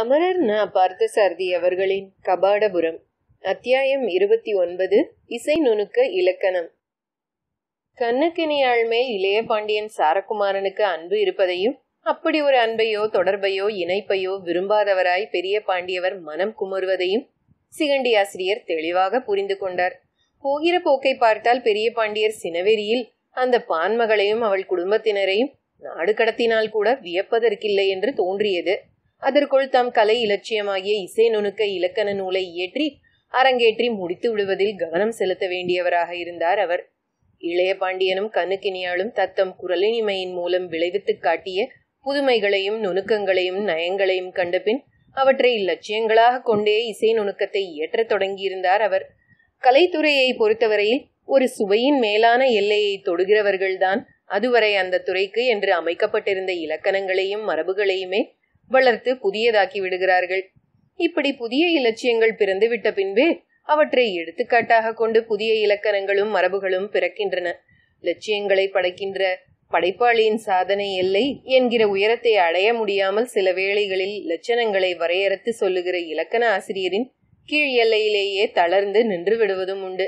அமரர் ந பார்த்தசாரதி அவர்களின் கபாடபுரம் அத்தியாயம் இருபத்தி ஒன்பது இசை நுணுக்க இலக்கணம் கண்ணக்கினியாள் மேல் இளைய பாண்டியன் சாரகுமாரனுக்கு அன்பு இருப்பதையும் அப்படி ஒரு அன்பையோ தொடர்பையோ இணைப்பையோ விரும்பாதவராய் பெரிய பாண்டியவர் மனம் குமுறுவதையும் சிகண்டி ஆசிரியர் தெளிவாக புரிந்து கொண்டார் போகிற போக்கை பார்த்தால் பெரிய பாண்டியர் சினவெறியில் அந்த பான்மகளையும் அவள் குடும்பத்தினரையும் நாடு கடத்தினால் கூட வியப்பதற்கில்லை என்று தோன்றியது அதற்குள் தம் கலை இலட்சியமாகிய இசை நுணுக்க இலக்கண நூலை இயற்றி அரங்கேற்றி முடித்து விடுவதில் கவனம் செலுத்த வேண்டியவராக இருந்தார் அவர் இளைய பாண்டியனும் கண்ணுக்கினியாலும் தத்தம் குரலினிமையின் மூலம் விளைவித்து காட்டிய புதுமைகளையும் நுணுக்கங்களையும் நயங்களையும் கண்டபின் அவற்றை இலட்சியங்களாக கொண்டே இசை நுணுக்கத்தை இயற்றத் தொடங்கியிருந்தார் அவர் கலைத்துறையை பொறுத்தவரையில் ஒரு சுவையின் மேலான எல்லையை தொடுகிறவர்கள்தான் அதுவரை அந்த துறைக்கு என்று அமைக்கப்பட்டிருந்த இலக்கணங்களையும் மரபுகளையுமே வளர்த்து புதியதாக்கி விடுகிறார்கள் இப்படி புதிய இலட்சியங்கள் பிறந்துவிட்ட பின்பே அவற்றை எடுத்துக்காட்டாக கொண்டு புதிய இலக்கணங்களும் மரபுகளும் பிறக்கின்றன லட்சியங்களை படைக்கின்ற படைப்பாளியின் சாதனை எல்லை என்கிற உயரத்தை அடைய முடியாமல் சில வேளைகளில் லட்சணங்களை வரையறுத்து சொல்லுகிற இலக்கண ஆசிரியரின் கீழ் எல்லையிலேயே தளர்ந்து நின்று விடுவதும் உண்டு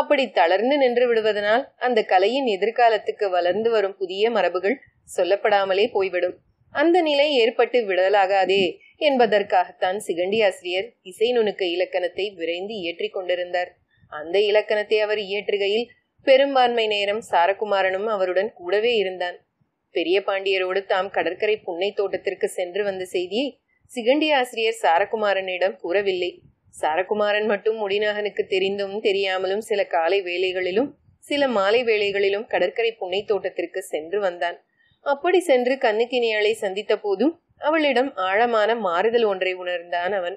அப்படி தளர்ந்து நின்று விடுவதனால் அந்த கலையின் எதிர்காலத்துக்கு வளர்ந்து வரும் புதிய மரபுகள் சொல்லப்படாமலே போய்விடும் அந்த நிலை ஏற்பட்டு விடலாகாதே என்பதற்காகத்தான் சிகண்டி ஆசிரியர் இசை நுணுக்க இலக்கணத்தை விரைந்து இயற்றிக் கொண்டிருந்தார் அந்த இலக்கணத்தை அவர் இயற்றுகையில் பெரும்பான்மை நேரம் சாரகுமாரனும் அவருடன் கூடவே இருந்தான் பெரிய பாண்டியரோடு தாம் கடற்கரை புன்னை தோட்டத்திற்கு சென்று வந்த செய்தியை சிகண்டி ஆசிரியர் சாரகுமாரனிடம் கூறவில்லை சாரகுமாரன் மட்டும் முடிநாகனுக்கு தெரிந்தும் தெரியாமலும் சில காலை வேளைகளிலும் சில மாலை வேளைகளிலும் கடற்கரை புன்னை தோட்டத்திற்கு சென்று வந்தான் அப்படி சென்று கண்ணுக்கினியாளை சந்தித்த போதும் அவளிடம் ஆழமான மாறுதல் ஒன்றை உணர்ந்தான் அவன்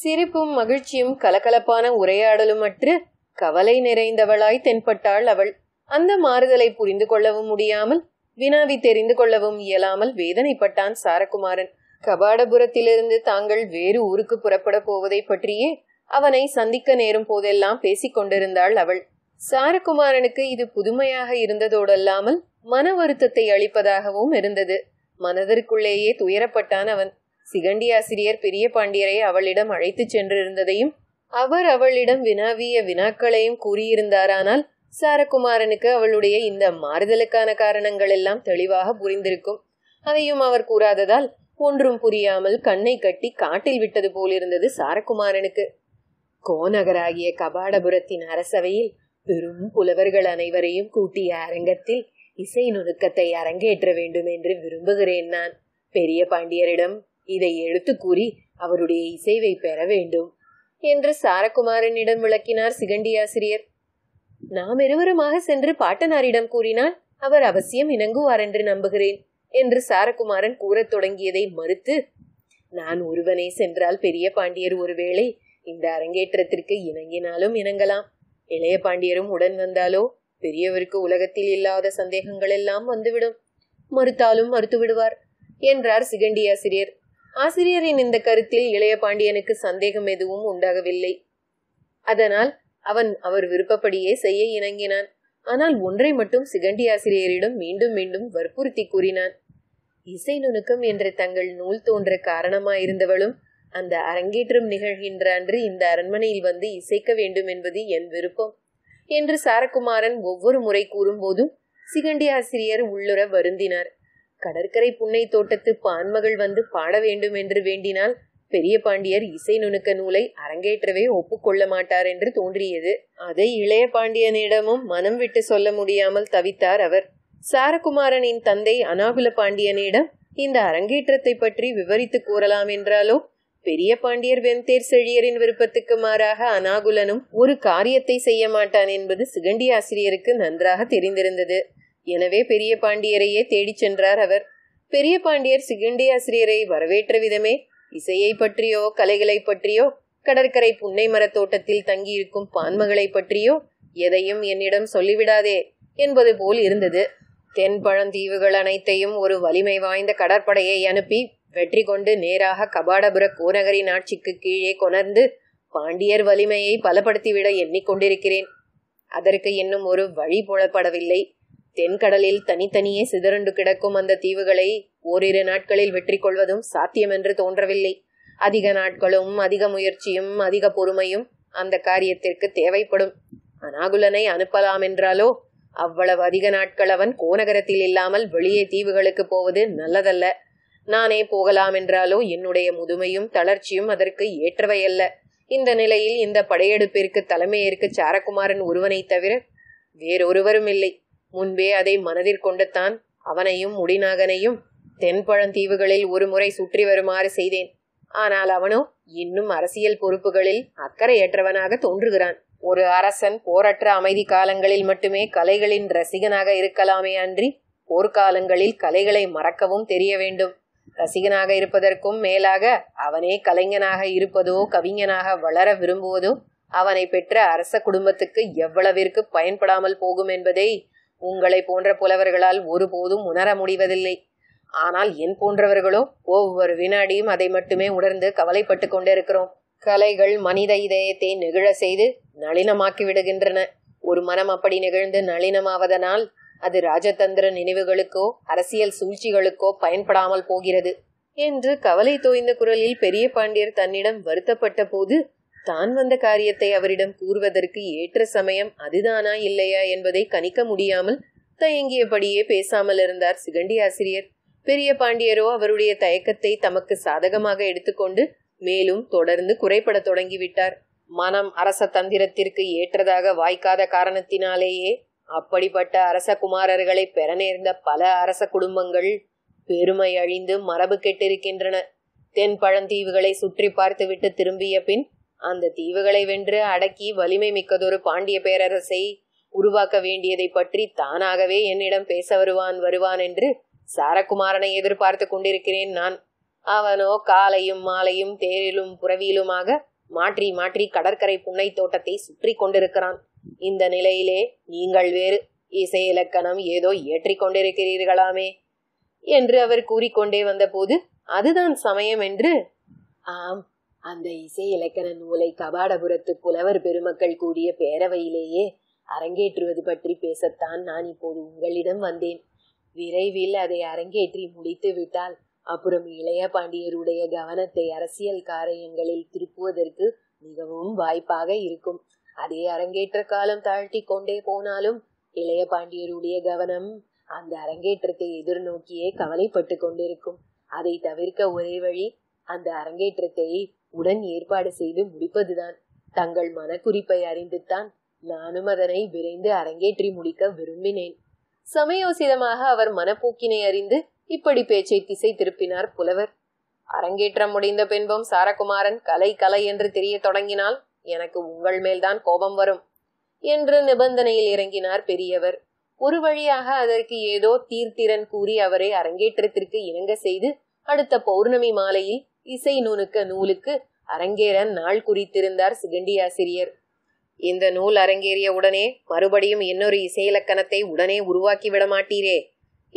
சிரிப்பும் மகிழ்ச்சியும் கலகலப்பான உரையாடலும் அற்று கவலை நிறைந்தவளாய் தென்பட்டாள் அவள் அந்த மாறுதலை புரிந்து கொள்ளவும் முடியாமல் வினாவி தெரிந்து கொள்ளவும் இயலாமல் வேதனைப்பட்டான் சாரகுமாரன் கபாடபுரத்திலிருந்து தாங்கள் வேறு ஊருக்கு புறப்பட போவதை பற்றியே அவனை சந்திக்க நேரும் போதெல்லாம் பேசிக் கொண்டிருந்தாள் அவள் சாரகுமாரனுக்கு இது புதுமையாக இருந்ததோடல்லாமல் மன வருத்தத்தை அளிப்பதாகவும் இருந்தது மனதிற்குள்ளேயே துயரப்பட்டான் அவன் ஆசிரியர் பெரிய பாண்டியரை அவளிடம் அழைத்து சென்றிருந்ததையும் அவர் அவளிடம் வினாவிய வினாக்களையும் கூறியிருந்தாரானால் சாரகுமாரனுக்கு அவளுடைய இந்த மாறுதலுக்கான காரணங்கள் எல்லாம் தெளிவாக புரிந்திருக்கும் அதையும் அவர் கூறாததால் ஒன்றும் புரியாமல் கண்ணை கட்டி காட்டில் விட்டது போலிருந்தது சாரகுமாரனுக்கு கோநகராகிய கபாடபுரத்தின் அரசவையில் பெரும் புலவர்கள் அனைவரையும் கூட்டிய அரங்கத்தில் இசை நுணுக்கத்தை அரங்கேற்ற வேண்டும் என்று விரும்புகிறேன் நான் பெரிய பாண்டியரிடம் இதை எடுத்து கூறி அவருடைய இசைவை பெற வேண்டும் என்று சாரகுமாரனிடம் விளக்கினார் சிகண்டி ஆசிரியர் நாம் இருவருமாக சென்று பாட்டனாரிடம் கூறினால் அவர் அவசியம் இணங்குவார் என்று நம்புகிறேன் என்று சாரகுமாரன் கூறத் தொடங்கியதை மறுத்து நான் ஒருவனே சென்றால் பெரிய பாண்டியர் ஒருவேளை இந்த அரங்கேற்றத்திற்கு இணங்கினாலும் இணங்கலாம் இளைய பாண்டியரும் உடன் வந்தாலோ பெரியவருக்கு உலகத்தில் இல்லாத சந்தேகங்கள் எல்லாம் வந்துவிடும் மறுத்தாலும் மறுத்து விடுவார் என்றார் சிகண்டி ஆசிரியர் ஆசிரியரின் இந்த கருத்தில் இளைய பாண்டியனுக்கு சந்தேகம் எதுவும் உண்டாகவில்லை அதனால் அவன் அவர் விருப்பப்படியே செய்ய இணங்கினான் ஆனால் ஒன்றை மட்டும் சிகண்டி ஆசிரியரிடம் மீண்டும் மீண்டும் வற்புறுத்தி கூறினான் இசை நுணுக்கம் என்ற தங்கள் நூல் தோன்ற காரணமாயிருந்தவளும் அந்த அரங்கேற்றம் நிகழ்கின்ற அன்று இந்த அரண்மனையில் வந்து இசைக்க வேண்டும் என்பது என் விருப்பம் என்று சாரகுமாரன் ஒவ்வொரு முறை கூறும்போதும் சிகண்டி ஆசிரியர் உள்ளுர வருந்தினார் கடற்கரை புன்னை தோட்டத்து பான்மகள் வந்து பாட வேண்டும் என்று வேண்டினால் பெரிய பாண்டியர் இசை நுணுக்க நூலை அரங்கேற்றவே ஒப்புக்கொள்ள மாட்டார் என்று தோன்றியது அதை இளைய பாண்டியனிடமும் மனம் விட்டு சொல்ல முடியாமல் தவித்தார் அவர் சாரகுமாரனின் தந்தை அனாகுல பாண்டியனிடம் இந்த அரங்கேற்றத்தை பற்றி விவரித்து கூறலாம் என்றாலோ பெரிய பாண்டியர் வெந்தேர் செழியரின் விருப்பத்துக்கு மாறாக அனாகுலனும் ஒரு காரியத்தை செய்ய மாட்டான் என்பது சிகண்டி ஆசிரியருக்கு நன்றாக தெரிந்திருந்தது எனவே பெரிய பாண்டியரையே தேடிச் சென்றார் அவர் பெரிய பாண்டியர் சிகண்டி ஆசிரியரை வரவேற்ற விதமே இசையை பற்றியோ கலைகளை பற்றியோ கடற்கரை புன்னை தோட்டத்தில் தங்கியிருக்கும் பான்மகளை பற்றியோ எதையும் என்னிடம் சொல்லிவிடாதே என்பது போல் இருந்தது தென்பழந்தீவுகள் அனைத்தையும் ஒரு வலிமை வாய்ந்த கடற்படையை அனுப்பி வெற்றி கொண்டு நேராக கபாடபுர கோநகரின் ஆட்சிக்கு கீழே கொணர்ந்து பாண்டியர் வலிமையை பலப்படுத்திவிட எண்ணிக்கொண்டிருக்கிறேன் அதற்கு இன்னும் ஒரு வழி புலப்படவில்லை தென்கடலில் தனித்தனியே சிதறண்டு கிடக்கும் அந்த தீவுகளை ஓரிரு நாட்களில் வெற்றி கொள்வதும் சாத்தியம் என்று தோன்றவில்லை அதிக நாட்களும் அதிக முயற்சியும் அதிக பொறுமையும் அந்த காரியத்திற்கு தேவைப்படும் அனாகுலனை அனுப்பலாம் என்றாலோ அவ்வளவு அதிக நாட்கள் அவன் கோநகரத்தில் இல்லாமல் வெளியே தீவுகளுக்கு போவது நல்லதல்ல நானே போகலாம் என்றாலோ என்னுடைய முதுமையும் தளர்ச்சியும் அதற்கு ஏற்றவையல்ல இந்த நிலையில் இந்த படையெடுப்பிற்கு தலைமையிற்கு சாரகுமாரன் ஒருவனை தவிர வேறொருவரும் இல்லை முன்பே அதை மனதிற்கொண்டுத்தான் அவனையும் முடிநாகனையும் தென்பழந்தீவுகளில் ஒரு முறை சுற்றி வருமாறு செய்தேன் ஆனால் அவனோ இன்னும் அரசியல் பொறுப்புகளில் அக்கறையற்றவனாக தோன்றுகிறான் ஒரு அரசன் போரற்ற அமைதி காலங்களில் மட்டுமே கலைகளின் ரசிகனாக இருக்கலாமே அன்றி போர்க்காலங்களில் கலைகளை மறக்கவும் தெரிய வேண்டும் ரசிகனாக இருப்பதற்கும் மேலாக அவனே கலைஞனாக இருப்பதோ கவிஞனாக வளர விரும்புவதோ அவனை பெற்ற அரச குடும்பத்துக்கு எவ்வளவிற்கு பயன்படாமல் போகும் என்பதை உங்களை போன்ற புலவர்களால் ஒருபோதும் உணர முடிவதில்லை ஆனால் என் போன்றவர்களோ ஒவ்வொரு வினாடியும் அதை மட்டுமே உணர்ந்து கவலைப்பட்டு கொண்டிருக்கிறோம் கலைகள் மனித இதயத்தை நெகிழ செய்து நளினமாக்கி விடுகின்றன ஒரு மனம் அப்படி நெகிழ்ந்து நளினமாவதனால் அது ராஜதந்திர நினைவுகளுக்கோ அரசியல் சூழ்ச்சிகளுக்கோ பயன்படாமல் போகிறது என்று கவலை தோய்ந்த குரலில் பெரிய பாண்டியர் தன்னிடம் வருத்தப்பட்ட போது தான் வந்த காரியத்தை அவரிடம் கூறுவதற்கு ஏற்ற சமயம் அதுதானா இல்லையா என்பதை கணிக்க முடியாமல் தயங்கியபடியே பேசாமல் இருந்தார் சிகண்டி ஆசிரியர் பெரிய பாண்டியரோ அவருடைய தயக்கத்தை தமக்கு சாதகமாக எடுத்துக்கொண்டு மேலும் தொடர்ந்து குறைபட தொடங்கிவிட்டார் மனம் அரச தந்திரத்திற்கு ஏற்றதாக வாய்க்காத காரணத்தினாலேயே அப்படிப்பட்ட அரச குமாரர்களை பெற நேர்ந்த பல அரச குடும்பங்கள் பெருமை அழிந்து மரபு கெட்டிருக்கின்றன தென் பழந்தீவுகளை சுற்றி பார்த்துவிட்டு திரும்பிய பின் அந்த தீவுகளை வென்று அடக்கி வலிமை மிக்கதொரு பாண்டிய பேரரசை உருவாக்க வேண்டியதை பற்றி தானாகவே என்னிடம் பேச வருவான் வருவான் என்று சாரகுமாரனை எதிர்பார்த்து கொண்டிருக்கிறேன் நான் அவனோ காலையும் மாலையும் தேரிலும் புறவியிலுமாக மாற்றி மாற்றி கடற்கரை புன்னை தோட்டத்தை சுற்றி கொண்டிருக்கிறான் இந்த நிலையிலே நீங்கள் வேறு இசை இலக்கணம் ஏதோ ஏற்றி கொண்டிருக்கிறீர்களாமே என்று அவர் கூறிக்கொண்டே வந்தபோது அதுதான் சமயம் என்று ஆம் அந்த இசை இலக்கண நூலை கபாடபுரத்து புலவர் பெருமக்கள் கூடிய பேரவையிலேயே அரங்கேற்றுவது பற்றி பேசத்தான் நான் இப்போது உங்களிடம் வந்தேன் விரைவில் அதை அரங்கேற்றி முடித்து விட்டால் அப்புறம் இளைய பாண்டியருடைய கவனத்தை அரசியல் காரியங்களில் திருப்புவதற்கு மிகவும் வாய்ப்பாக இருக்கும் அதே அரங்கேற்ற காலம் தாழ்த்தி கொண்டே போனாலும் இளைய பாண்டியருடைய கவனம் அந்த அரங்கேற்றத்தை எதிர்நோக்கியே கவலைப்பட்டு கொண்டிருக்கும் அதை தவிர்க்க ஒரே வழி அந்த அரங்கேற்றத்தை உடன் ஏற்பாடு செய்து முடிப்பதுதான் தங்கள் மனக்குறிப்பை அறிந்துத்தான் நானும் அதனை விரைந்து அரங்கேற்றி முடிக்க விரும்பினேன் சமயோசிதமாக அவர் மனப்போக்கினை அறிந்து இப்படி பேச்சை திசை திருப்பினார் புலவர் அரங்கேற்றம் முடிந்த பின்பும் சாரகுமாரன் கலை கலை என்று தெரிய தொடங்கினால் எனக்கு உங்கள் மேல்தான் கோபம் வரும் என்று நிபந்தனையில் இறங்கினார் பெரியவர் ஒரு வழியாக அதற்கு ஏதோ தீர்த்திறன் கூறி அவரை அரங்கேற்றத்திற்கு இணங்க செய்து அடுத்த பௌர்ணமி மாலையில் இசை நூனுக்க நூலுக்கு அரங்கேறன் நாள் குறித்திருந்தார் சிகண்டி ஆசிரியர் இந்த நூல் அரங்கேறிய உடனே மறுபடியும் இன்னொரு இசையிலக்கணத்தை உடனே உருவாக்கி விட மாட்டீரே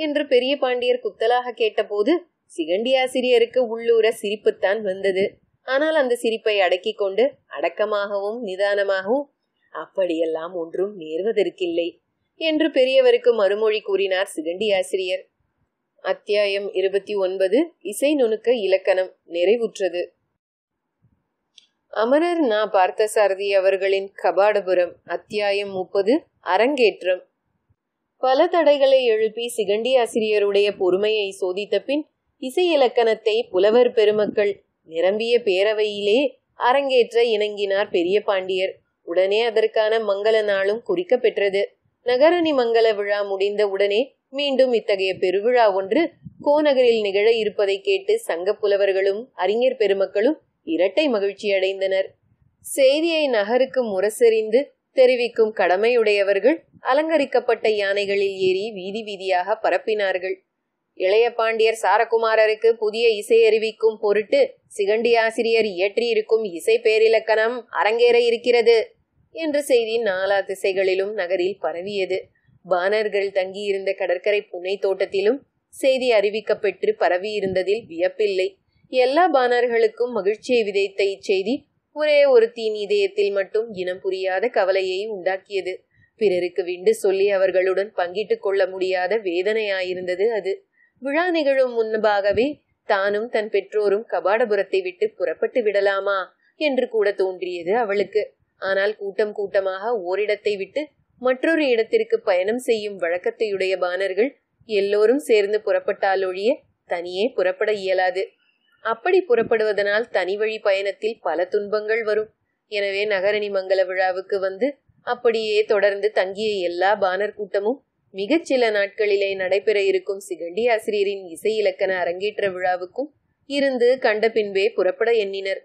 என்று பெரிய பாண்டியர் குத்தலாக கேட்டபோது சிகண்டி ஆசிரியருக்கு உள்ளூர சிரிப்புத்தான் வந்தது ஆனால் அந்த சிரிப்பை அடக்கிக் கொண்டு அடக்கமாகவும் நிதானமாகவும் அப்படியெல்லாம் ஒன்றும் நேர்வதற்கில்லை என்று பெரியவருக்கு மறுமொழி கூறினார் சிகண்டி ஆசிரியர் அத்தியாயம் இருபத்தி ஒன்பது இசை நுணுக்க இலக்கணம் நிறைவுற்றது அமரர் நா பார்த்தசாரதி அவர்களின் கபாடபுரம் அத்தியாயம் முப்பது அரங்கேற்றம் பல தடைகளை எழுப்பி சிகண்டி ஆசிரியருடைய பொறுமையை சோதித்த பின் இசை இலக்கணத்தை புலவர் பெருமக்கள் நிரம்பிய பேரவையிலே அரங்கேற்ற இணங்கினார் பெரிய பாண்டியர் உடனே அதற்கான மங்கள நாளும் குறிக்க பெற்றது நகரணி மங்கள விழா முடிந்த உடனே மீண்டும் இத்தகைய பெருவிழா ஒன்று கோநகரில் நிகழ இருப்பதை கேட்டு சங்க புலவர்களும் அறிஞர் பெருமக்களும் இரட்டை மகிழ்ச்சி அடைந்தனர் செய்தியை நகருக்கு முரசெறிந்து தெரிவிக்கும் கடமையுடையவர்கள் அலங்கரிக்கப்பட்ட யானைகளில் ஏறி வீதி வீதியாக பரப்பினார்கள் இளைய பாண்டியர் சாரகுமாரருக்கு புதிய இசை அறிவிக்கும் பொருட்டு சிகண்டி ஆசிரியர் இயற்றியிருக்கும் இசை பேரிலக்கணம் அரங்கேற இருக்கிறது என்ற செய்தி நாலா திசைகளிலும் நகரில் பரவியது பானர்கள் தங்கியிருந்த கடற்கரை புனை தோட்டத்திலும் செய்தி அறிவிக்கப்பெற்று பரவியிருந்ததில் வியப்பில்லை எல்லா பானர்களுக்கும் மகிழ்ச்சியை விதைத்த இச்செய்தி ஒரே ஒரு தீன் இதயத்தில் மட்டும் இனம் புரியாத கவலையை உண்டாக்கியது பிறருக்கு விண்டு சொல்லி அவர்களுடன் பங்கிட்டு கொள்ள முடியாத வேதனையாயிருந்தது அது விழா நிகழும் முன்பாகவே தானும் தன் பெற்றோரும் கபாடபுரத்தை விட்டு புறப்பட்டு விடலாமா என்று கூட தோன்றியது அவளுக்கு ஆனால் கூட்டம் கூட்டமாக ஓரிடத்தை விட்டு மற்றொரு இடத்திற்கு பயணம் செய்யும் வழக்கத்தையுடைய பாணர்கள் எல்லோரும் சேர்ந்து புறப்பட்டாலொழிய தனியே புறப்பட இயலாது அப்படி புறப்படுவதனால் தனிவழி பயணத்தில் பல துன்பங்கள் வரும் எனவே நகரணி மங்கள விழாவுக்கு வந்து அப்படியே தொடர்ந்து தங்கிய எல்லா பானர் கூட்டமும் மிகச்சில நாட்களிலே நடைபெற இருக்கும் சிகண்டி ஆசிரியரின் இசை இலக்கண அரங்கேற்ற விழாவுக்கும் இருந்து கண்ட பின்பே புறப்பட எண்ணினர்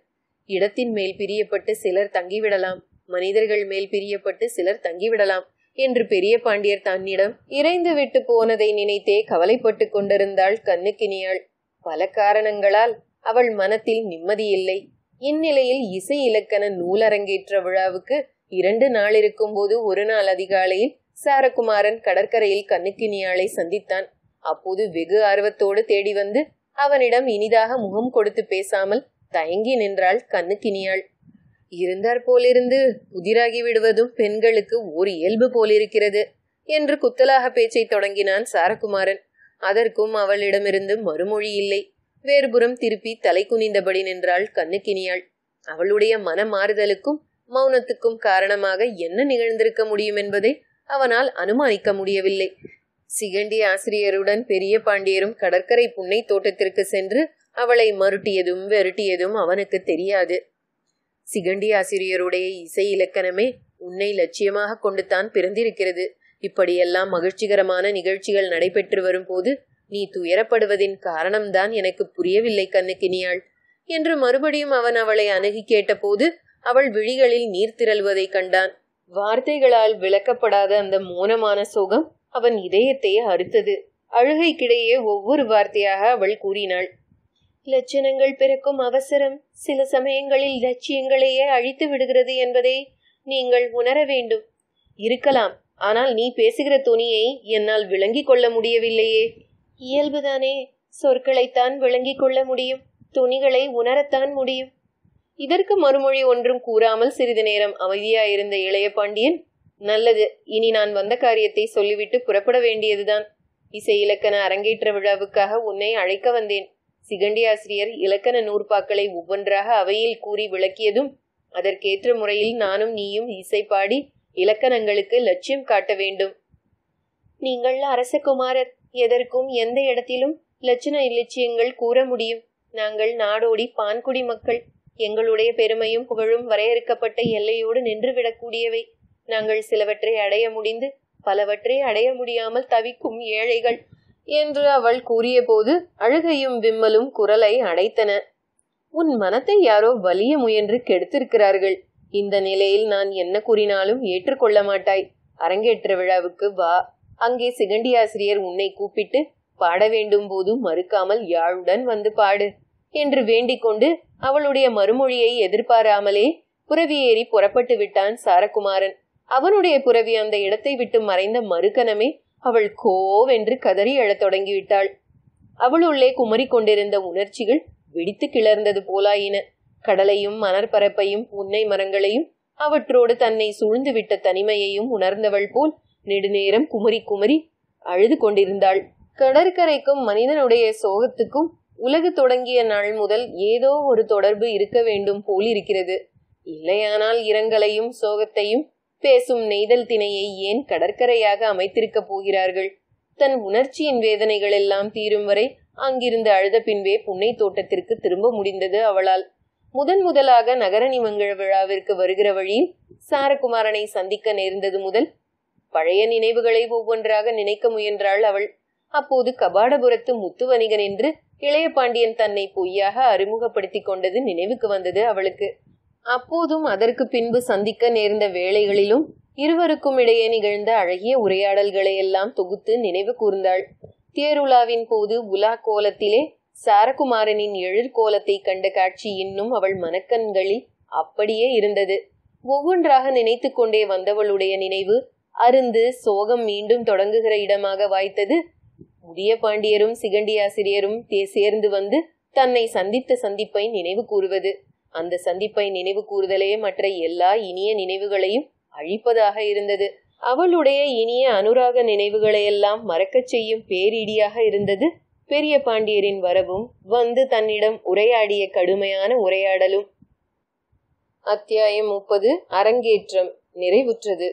இடத்தின் மேல் பிரியப்பட்டு சிலர் தங்கிவிடலாம் மனிதர்கள் மேல் பிரியப்பட்டு சிலர் தங்கிவிடலாம் என்று பெரிய பாண்டியர் தன்னிடம் இறைந்து விட்டு போனதை நினைத்தே கவலைப்பட்டு கொண்டிருந்தாள் கண்ணுக்கினியாள் பல காரணங்களால் அவள் மனத்தில் நிம்மதியில்லை இந்நிலையில் இசை இலக்கண நூலரங்கேற்ற விழாவுக்கு இரண்டு நாள் இருக்கும்போது ஒரு நாள் அதிகாலையில் சாரகுமாரன் கடற்கரையில் கண்ணுக்கினியாளை சந்தித்தான் அப்போது வெகு ஆர்வத்தோடு தேடி வந்து அவனிடம் இனிதாக முகம் கொடுத்து பேசாமல் தயங்கி நின்றாள் கண்ணுக்கினியாள் இருந்தாற் போலிருந்து புதிராகி விடுவதும் பெண்களுக்கு ஒரு இயல்பு போலிருக்கிறது என்று குத்தலாக பேச்சை தொடங்கினான் சாரகுமாரன் அதற்கும் அவளிடமிருந்து மறுமொழி இல்லை வேறுபுறம் திருப்பி தலை குனிந்தபடி நின்றாள் கண்ணுக்கினியாள் அவளுடைய மன மாறுதலுக்கும் மௌனத்துக்கும் காரணமாக என்ன நிகழ்ந்திருக்க முடியும் என்பதை அவனால் அனுமானிக்க முடியவில்லை சிகண்டி ஆசிரியருடன் பெரிய பாண்டியரும் கடற்கரை புன்னை தோட்டத்திற்கு சென்று அவளை மருட்டியதும் வெருட்டியதும் அவனுக்கு தெரியாது சிகண்டி ஆசிரியருடைய இசை இலக்கணமே உன்னை லட்சியமாக கொண்டுதான் பிறந்திருக்கிறது இப்படியெல்லாம் மகிழ்ச்சிகரமான நிகழ்ச்சிகள் நடைபெற்று வரும் போது நீ துயரப்படுவதின் காரணம்தான் எனக்கு புரியவில்லை கண்ணுக்கினியாள் என்று மறுபடியும் அவன் அவளை அணுகி கேட்டபோது அவள் விழிகளில் நீர் திரள்வதை கண்டான் வார்த்தைகளால் விளக்கப்படாத அந்த மோனமான சோகம் அவன் இதயத்தை அறுத்தது அழுகைக்கிடையே ஒவ்வொரு வார்த்தையாக அவள் கூறினாள் லட்சணங்கள் பிறக்கும் அவசரம் சில சமயங்களில் லட்சியங்களையே அழித்து விடுகிறது என்பதை நீங்கள் உணர வேண்டும் இருக்கலாம் ஆனால் நீ பேசுகிற துணியை என்னால் விளங்கிக் கொள்ள முடியவில்லையே இயல்புதானே சொற்களைத்தான் விளங்கிக் கொள்ள முடியும் துணிகளை உணரத்தான் முடியும் இதற்கு மறுமொழி ஒன்றும் கூறாமல் சிறிது நேரம் அமைதியாயிருந்த இளைய பாண்டியன் நல்லது இனி நான் வந்த காரியத்தை சொல்லிவிட்டு புறப்பட வேண்டியதுதான் இசை இலக்கண அரங்கேற்ற விழாவுக்காக உன்னை அழைக்க வந்தேன் சிகண்டி ஆசிரியர் இலக்கண நூற்பாக்களை ஒவ்வொன்றாக அவையில் கூறி விளக்கியதும் அதற்கேற்ற முறையில் நானும் நீயும் இசை பாடி இலக்கணங்களுக்கு லட்சியம் காட்ட வேண்டும் நீங்கள் அரசகுமாரர் எதற்கும் எந்த இடத்திலும் இலட்சண இலட்சியங்கள் கூற முடியும் நாங்கள் நாடோடி பான்குடி மக்கள் எங்களுடைய பெருமையும் புகழும் வரையறுக்கப்பட்ட எல்லையோடு நின்றுவிடக்கூடியவை நாங்கள் சிலவற்றை அடைய முடிந்து பலவற்றை அடைய முடியாமல் தவிக்கும் ஏழைகள் என்று அவள் கூறியபோது அழுகையும் விம்மலும் குரலை அடைத்தன உன் மனத்தை யாரோ வலிய முயன்று கெடுத்திருக்கிறார்கள் இந்த நிலையில் நான் என்ன கூறினாலும் ஏற்றுக்கொள்ள மாட்டாய் அரங்கேற்ற விழாவுக்கு வா அங்கே சிகண்டி ஆசிரியர் உன்னை கூப்பிட்டு பாட வேண்டும் போதும் மறுக்காமல் யாழுடன் வந்து பாடு என்று வேண்டிக் கொண்டு அவளுடைய மறுமொழியை எதிர்பாராமலே புறவி ஏறி புறப்பட்டு விட்டான் சாரகுமாரன் அவனுடைய புறவி அந்த இடத்தை விட்டு மறைந்த மறுகணமே அவள் கோவென்று கதறி எழத் தொடங்கிவிட்டாள் அவள் உள்ளே குமரி கொண்டிருந்த உணர்ச்சிகள் வெடித்து கிளர்ந்தது போலாயின கடலையும் மணற்பரப்பையும் புன்னை மரங்களையும் அவற்றோடு தன்னை சூழ்ந்துவிட்ட தனிமையையும் உணர்ந்தவள் போல் நெடுநேரம் குமரி குமரி அழுது கொண்டிருந்தாள் கடற்கரைக்கும் மனிதனுடைய சோகத்துக்கும் உலகு தொடங்கிய நாள் முதல் ஏதோ ஒரு தொடர்பு இருக்க வேண்டும் போல் இருக்கிறது இல்லையானால் இரங்கலையும் சோகத்தையும் பேசும் நெய்தல் திணையை ஏன் கடற்கரையாக அமைத்திருக்கப் போகிறார்கள் தன் உணர்ச்சியின் வேதனைகள் எல்லாம் தீரும் வரை அங்கிருந்து அழுத பின்பே புன்னை தோட்டத்திற்கு திரும்ப முடிந்தது அவளால் முதன் முதலாக நகர நிமங்கல விழாவிற்கு வருகிற வழியில் சாரகுமாரனை சந்திக்க நேர்ந்தது முதல் பழைய நினைவுகளை ஒவ்வொன்றாக நினைக்க முயன்றாள் அவள் அப்போது கபாடபுரத்து முத்துவணிகன் என்று இளைய பாண்டியன் தன்னை பொய்யாக அறிமுகப்படுத்திக் கொண்டது நினைவுக்கு வந்தது அவளுக்கு அப்போதும் அதற்கு பின்பு சந்திக்க நேர்ந்த வேளைகளிலும் இருவருக்கும் இடையே நிகழ்ந்த அழகிய உரையாடல்களை எல்லாம் தொகுத்து நினைவு கூர்ந்தாள் தேருலாவின் போது உலா கோலத்திலே சாரகுமாரனின் எழிர் கோலத்தை கண்ட காட்சி இன்னும் அவள் மனக்கண்களில் அப்படியே இருந்தது ஒவ்வொன்றாக நினைத்து கொண்டே வந்தவளுடைய நினைவு அருந்து சோகம் மீண்டும் தொடங்குகிற இடமாக வாய்த்தது முதிய பாண்டியரும் சிகண்டியாசிரியரும் சேர்ந்து வந்து தன்னை சந்தித்த சந்திப்பை நினைவு கூறுவது அந்த சந்திப்பை நினைவு கூறுதலே மற்ற எல்லா இனிய நினைவுகளையும் அழிப்பதாக இருந்தது அவளுடைய இனிய அனுராக நினைவுகளையெல்லாம் மறக்கச் செய்யும் பேரிடியாக இருந்தது பெரிய பாண்டியரின் வரவும் வந்து தன்னிடம் உரையாடிய கடுமையான உரையாடலும் அத்தியாயம் முப்பது அரங்கேற்றம் நிறைவுற்றது